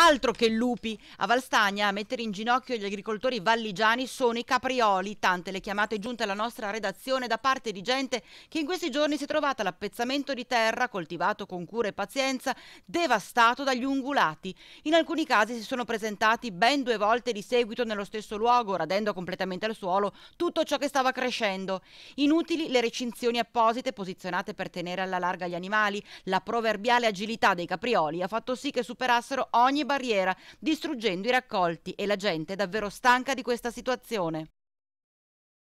Altro che lupi. A Valstagna a mettere in ginocchio gli agricoltori valligiani sono i caprioli, tante le chiamate giunte alla nostra redazione da parte di gente che in questi giorni si è trovata l'appezzamento di terra coltivato con cura e pazienza, devastato dagli ungulati. In alcuni casi si sono presentati ben due volte di seguito nello stesso luogo, radendo completamente al suolo tutto ciò che stava crescendo. Inutili le recinzioni apposite posizionate per tenere alla larga gli animali. La proverbiale agilità dei caprioli ha fatto sì che superassero ogni barriera, distruggendo i raccolti e la gente è davvero stanca di questa situazione.